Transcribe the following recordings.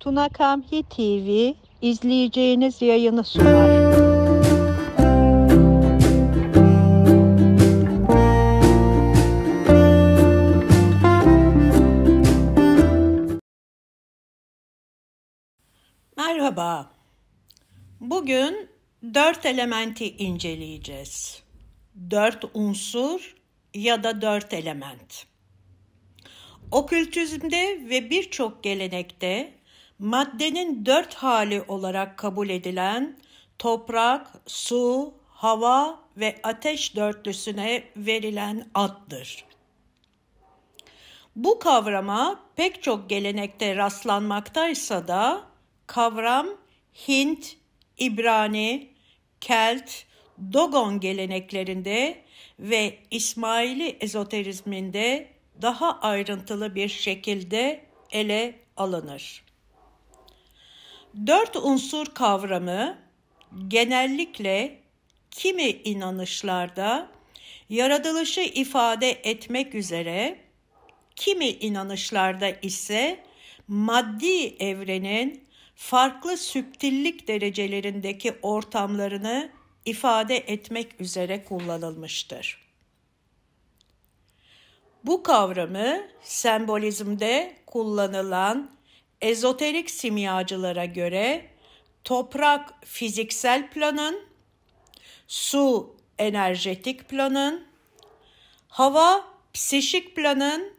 Tuna Kamhi TV izleyeceğiniz yayını sunar. Merhaba. Bugün dört elementi inceleyeceğiz. Dört unsur ya da dört element. Okültüzmde ve birçok gelenekte maddenin dört hali olarak kabul edilen toprak, su, hava ve ateş dörtlüsüne verilen addır. Bu kavrama pek çok gelenekte rastlanmaktaysa da kavram Hint, İbrani, Kelt, Dogon geleneklerinde ve İsmaili ezoterizminde daha ayrıntılı bir şekilde ele alınır. Dört unsur kavramı genellikle kimi inanışlarda yaratılışı ifade etmek üzere, kimi inanışlarda ise maddi evrenin farklı süptillik derecelerindeki ortamlarını ifade etmek üzere kullanılmıştır. Bu kavramı sembolizmde kullanılan Ezoterik simyacılara göre toprak fiziksel planın, su enerjetik planın, hava psişik planın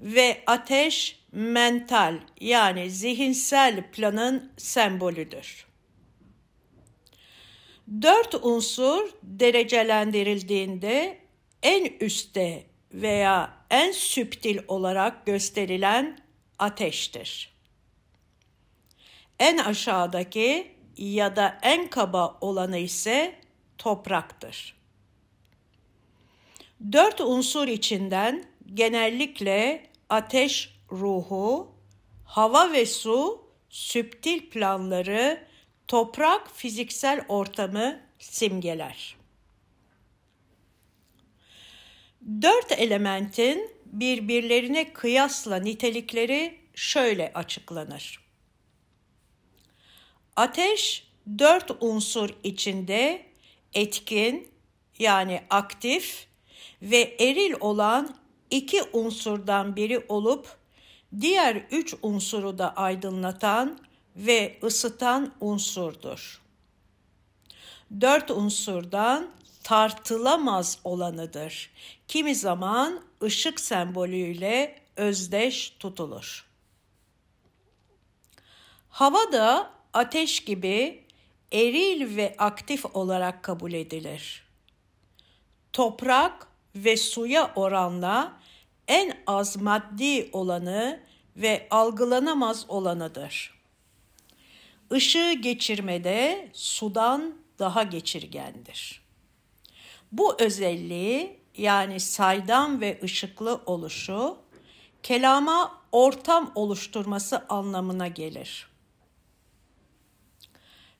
ve ateş mental yani zihinsel planın sembolüdür. Dört unsur derecelendirildiğinde en üstte veya en süptil olarak gösterilen ateştir. En aşağıdaki ya da en kaba olanı ise topraktır. Dört unsur içinden genellikle ateş ruhu, hava ve su süptil planları, toprak fiziksel ortamı simgeler. Dört elementin birbirlerine kıyasla nitelikleri şöyle açıklanır. Ateş dört unsur içinde etkin yani aktif ve eril olan iki unsurdan biri olup diğer üç unsuru da aydınlatan ve ısıtan unsurdur. Dört unsurdan tartılamaz olanıdır. Kimi zaman ışık sembolüyle özdeş tutulur. Hava da ateş gibi eril ve aktif olarak kabul edilir. Toprak ve suya oranla en az maddi olanı ve algılanamaz olanıdır. Işığı geçirmede sudan daha geçirgendir. Bu özelliği yani saydam ve ışıklı oluşu kelama ortam oluşturması anlamına gelir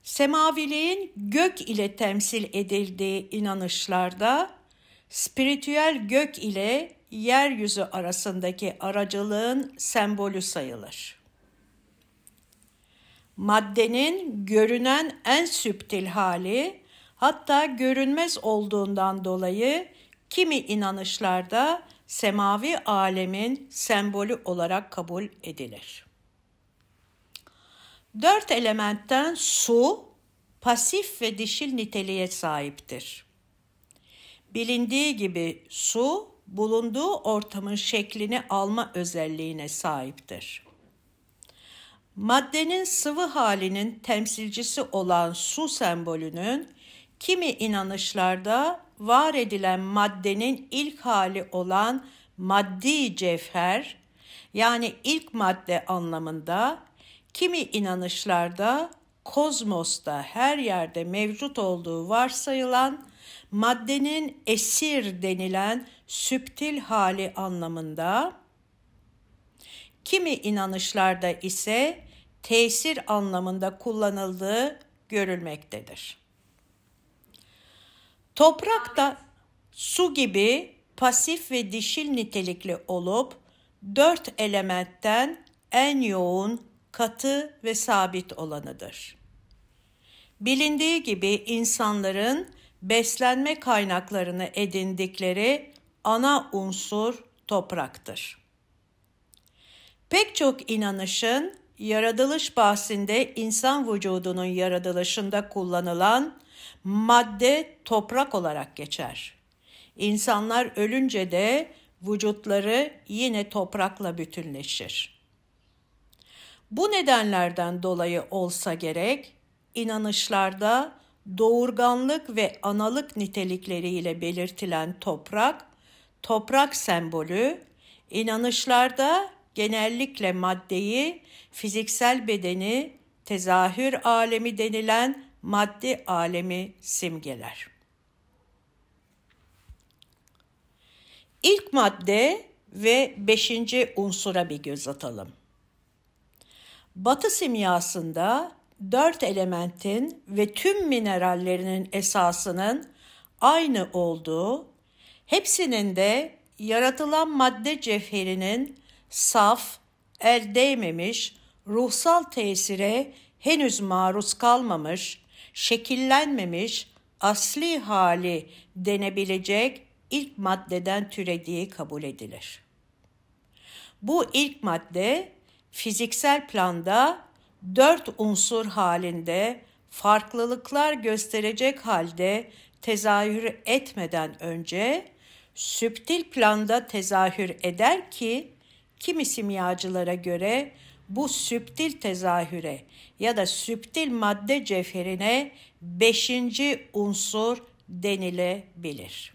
semaviliğin gök ile temsil edildiği inanışlarda spiritüel gök ile yeryüzü arasındaki aracılığın sembolü sayılır. Maddenin görünen en süptil hali hatta görünmez olduğundan dolayı kimi inanışlarda semavi alemin sembolü olarak kabul edilir. Dört elementten su pasif ve dişil niteliğe sahiptir. Bilindiği gibi su bulunduğu ortamın şeklini alma özelliğine sahiptir. Maddenin sıvı halinin temsilcisi olan su sembolünün kimi inanışlarda var edilen maddenin ilk hali olan maddi cevher yani ilk madde anlamında Kimi inanışlarda kozmosta her yerde mevcut olduğu varsayılan maddenin esir denilen süptil hali anlamında, kimi inanışlarda ise tesir anlamında kullanıldığı görülmektedir. Toprak da su gibi pasif ve dişil nitelikli olup dört elementten en yoğun katı ve sabit olanıdır. Bilindiği gibi insanların beslenme kaynaklarını edindikleri ana unsur topraktır. Pek çok inanışın yaratılış bahsinde insan vücudunun yaratılışında kullanılan madde toprak olarak geçer. İnsanlar ölünce de vücutları yine toprakla bütünleşir. Bu nedenlerden dolayı olsa gerek inanışlarda doğurganlık ve analık nitelikleriyle belirtilen toprak, toprak sembolü inanışlarda genellikle maddeyi, fiziksel bedeni, tezahür alemi denilen maddi alemi simgeler. İlk madde ve beşinci unsura bir göz atalım. Batı simyasında dört elementin ve tüm minerallerinin esasının aynı olduğu, hepsinin de yaratılan madde cevherinin saf, el değmemiş, ruhsal tesire henüz maruz kalmamış, şekillenmemiş, asli hali denebilecek ilk maddeden türediği kabul edilir. Bu ilk madde fiziksel planda dört unsur halinde farklılıklar gösterecek halde tezahür etmeden önce süptil planda tezahür eder ki kimi simyacılara göre bu süptil tezahüre ya da süptil madde cevherine beşinci unsur denilebilir.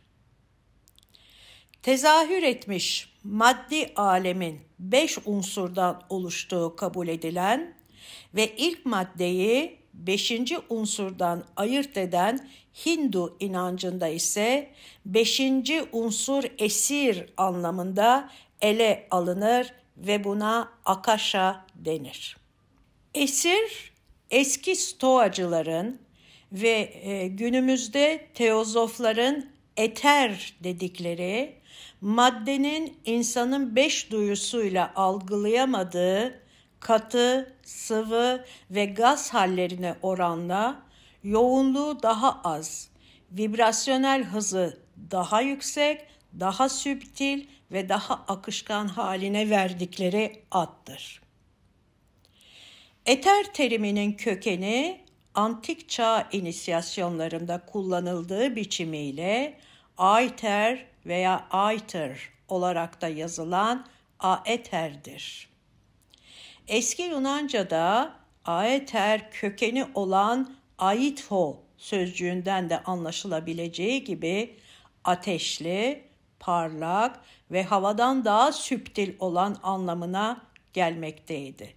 Tezahür etmiş maddi alemin beş unsurdan oluştuğu kabul edilen ve ilk maddeyi beşinci unsurdan ayırt eden Hindu inancında ise beşinci unsur esir anlamında ele alınır ve buna akasha denir. Esir eski stoacıların ve e, günümüzde teozofların eter dedikleri maddenin insanın beş duyusuyla algılayamadığı katı, sıvı ve gaz hallerine oranla yoğunluğu daha az, vibrasyonel hızı daha yüksek, daha süptil ve daha akışkan haline verdikleri attır. Eter teriminin kökeni antik çağ inisiyasyonlarında kullanıldığı biçimiyle ayter veya aether olarak da yazılan aetherdir. Eski Yunanca'da aether kökeni olan aitho sözcüğünden de anlaşılabileceği gibi ateşli, parlak ve havadan daha süptil olan anlamına gelmekteydi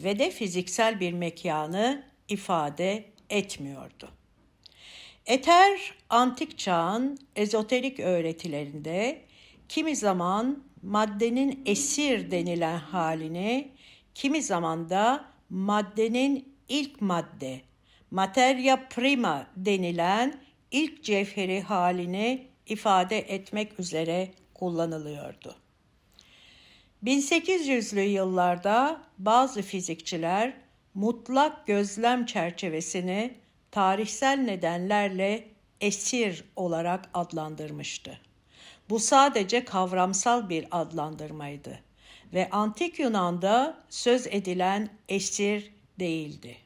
ve de fiziksel bir mekanı ifade etmiyordu. Eter antik çağın ezoterik öğretilerinde kimi zaman maddenin esir denilen halini, kimi zaman da maddenin ilk madde, materia prima denilen ilk cevheri halini ifade etmek üzere kullanılıyordu. 1800'lü yıllarda bazı fizikçiler mutlak gözlem çerçevesini tarihsel nedenlerle esir olarak adlandırmıştı. Bu sadece kavramsal bir adlandırmaydı ve antik Yunan'da söz edilen esir değildi.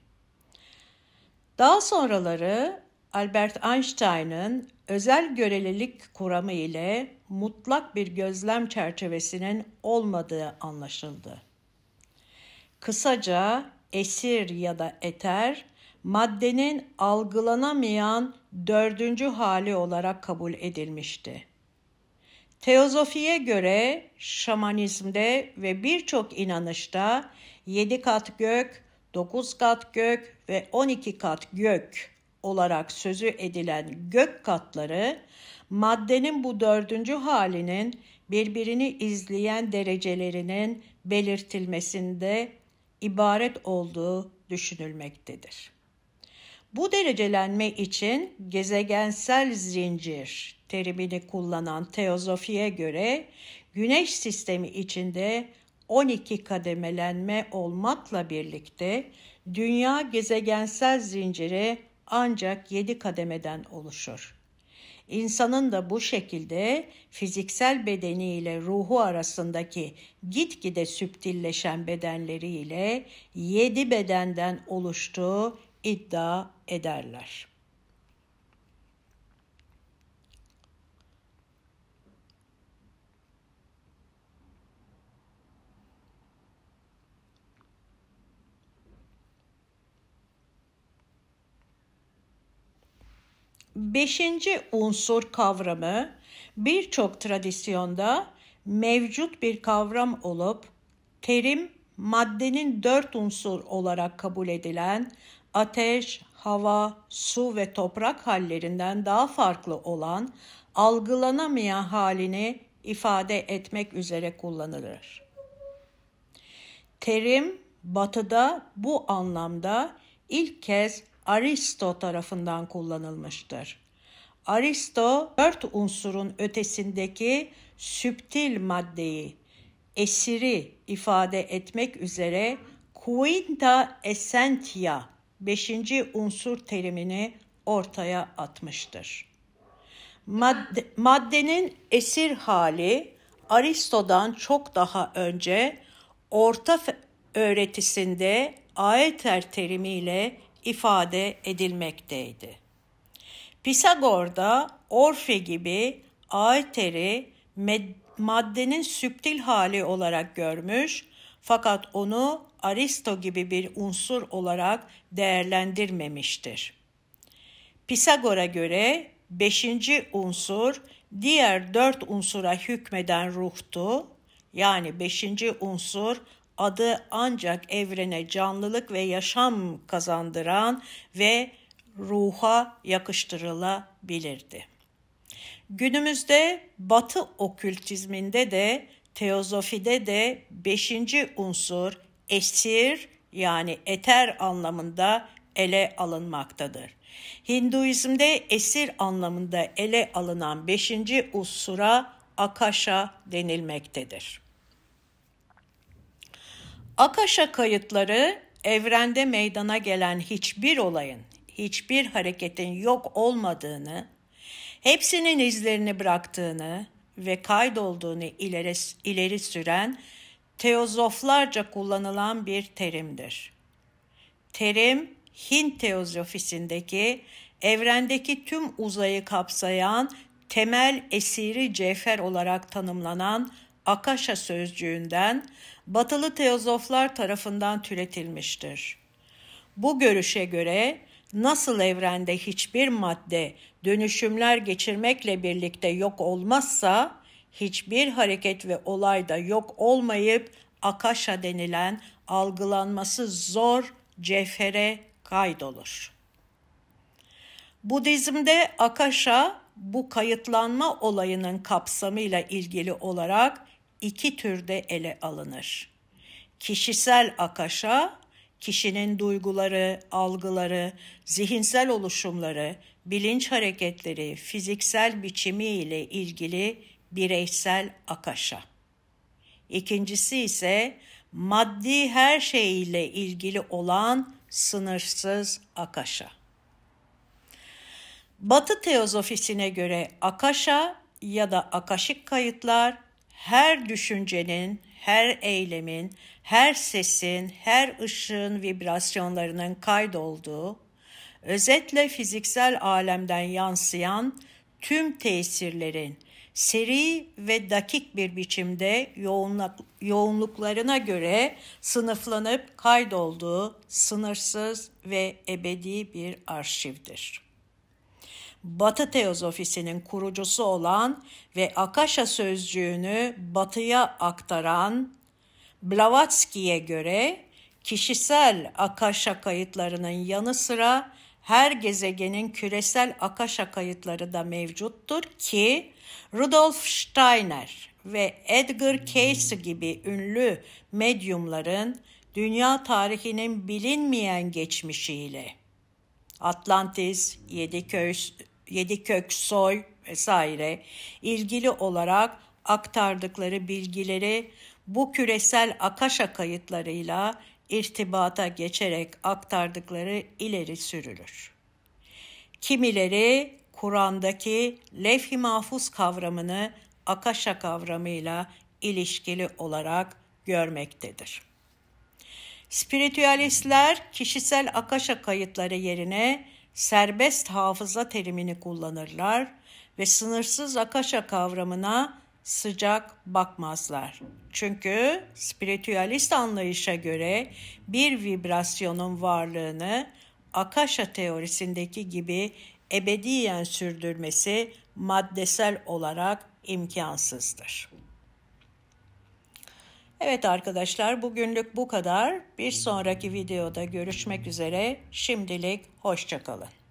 Daha sonraları Albert Einstein'ın özel görelilik kuramı ile mutlak bir gözlem çerçevesinin olmadığı anlaşıldı. Kısaca esir ya da eter maddenin algılanamayan dördüncü hali olarak kabul edilmişti. Teozofiye göre şamanizmde ve birçok inanışta yedi kat gök, dokuz kat gök ve on iki kat gök olarak sözü edilen gök katları maddenin bu dördüncü halinin birbirini izleyen derecelerinin belirtilmesinde ibaret olduğu düşünülmektedir. Bu derecelenme için gezegensel zincir terimini kullanan teozofiye göre güneş sistemi içinde 12 kademelenme olmakla birlikte dünya gezegensel zinciri ancak 7 kademeden oluşur. İnsanın da bu şekilde fiziksel bedeniyle ruhu arasındaki gitgide süptilleşen bedenleriyle yedi bedenden oluştuğu iddia ederler. Beşinci unsur kavramı birçok tradisyonda mevcut bir kavram olup terim maddenin dört unsur olarak kabul edilen ateş, hava, su ve toprak hallerinden daha farklı olan algılanamayan halini ifade etmek üzere kullanılır. Terim batıda bu anlamda ilk kez Aristo tarafından kullanılmıştır. Aristo dört unsurun ötesindeki süptil maddeyi, esiri ifade etmek üzere quinta essentia beşinci unsur terimini ortaya atmıştır. Madde, maddenin esir hali Aristo'dan çok daha önce orta öğretisinde aeter terimiyle ifade edilmekteydi. Pisagor'da Orfe gibi aeteri maddenin süptil hali olarak görmüş fakat onu Aristo gibi bir unsur olarak değerlendirmemiştir. Pisagor'a göre beşinci unsur diğer dört unsura hükmeden ruhtu, yani beşinci unsur adı ancak evrene canlılık ve yaşam kazandıran ve ruha yakıştırılabilirdi. Günümüzde Batı okültizminde de teozofide de beşinci unsur esir yani eter anlamında ele alınmaktadır. Hinduizmde esir anlamında ele alınan beşinci usura Akasha denilmektedir. Akasha kayıtları evrende meydana gelen hiçbir olayın, hiçbir hareketin yok olmadığını, hepsinin izlerini bıraktığını ve kaydolduğunu ileri, ileri süren teozoflarca kullanılan bir terimdir. Terim Hint teozofisindeki evrendeki tüm uzayı kapsayan temel esiri cevher olarak tanımlanan Akasha sözcüğünden batılı teozoflar tarafından türetilmiştir. Bu görüşe göre nasıl evrende hiçbir madde dönüşümler geçirmekle birlikte yok olmazsa hiçbir hareket ve olayda yok olmayıp akaşa denilen algılanması zor cevhere kaydolur. Budizmde akaşa bu kayıtlanma olayının kapsamıyla ilgili olarak iki türde ele alınır. Kişisel akaşa, kişinin duyguları, algıları, zihinsel oluşumları, bilinç hareketleri, fiziksel biçimi ile ilgili bireysel akaşa. İkincisi ise maddi her şey ile ilgili olan sınırsız akaşa. Batı teozofisine göre akaşa ya da akaşik kayıtlar her düşüncenin, her eylemin, her sesin, her ışığın vibrasyonlarının kaydolduğu, özetle fiziksel alemden yansıyan tüm tesirlerin, seri ve dakik bir biçimde yoğunluklarına göre sınıflanıp kaydolduğu sınırsız ve ebedi bir arşivdir. Batı teozofisinin kurucusu olan ve Akaşa sözcüğünü batıya aktaran Blavatski'ye göre kişisel Akaşa kayıtlarının yanı sıra her gezegenin küresel akasha kayıtları da mevcuttur ki Rudolf Steiner ve Edgar Cayce gibi ünlü medyumların dünya tarihinin bilinmeyen geçmişiyle Atlantis, Yediköy, Yediköysoy vesaire ilgili olarak aktardıkları bilgileri bu küresel akaşa kayıtlarıyla irtibata geçerek aktardıkları ileri sürülür. Kimileri Kur'an'daki levh-i mahfuz kavramını akaşa kavramıyla ilişkili olarak görmektedir. Spiritüalistler kişisel akaşa kayıtları yerine serbest hafıza terimini kullanırlar ve sınırsız akaşa kavramına sıcak bakmazlar. Çünkü spiritüalist anlayışa göre bir vibrasyonun varlığını Akasha teorisindeki gibi ebediyen sürdürmesi maddesel olarak imkansızdır. Evet arkadaşlar bugünlük bu kadar. Bir sonraki videoda görüşmek üzere. Şimdilik hoşçakalın.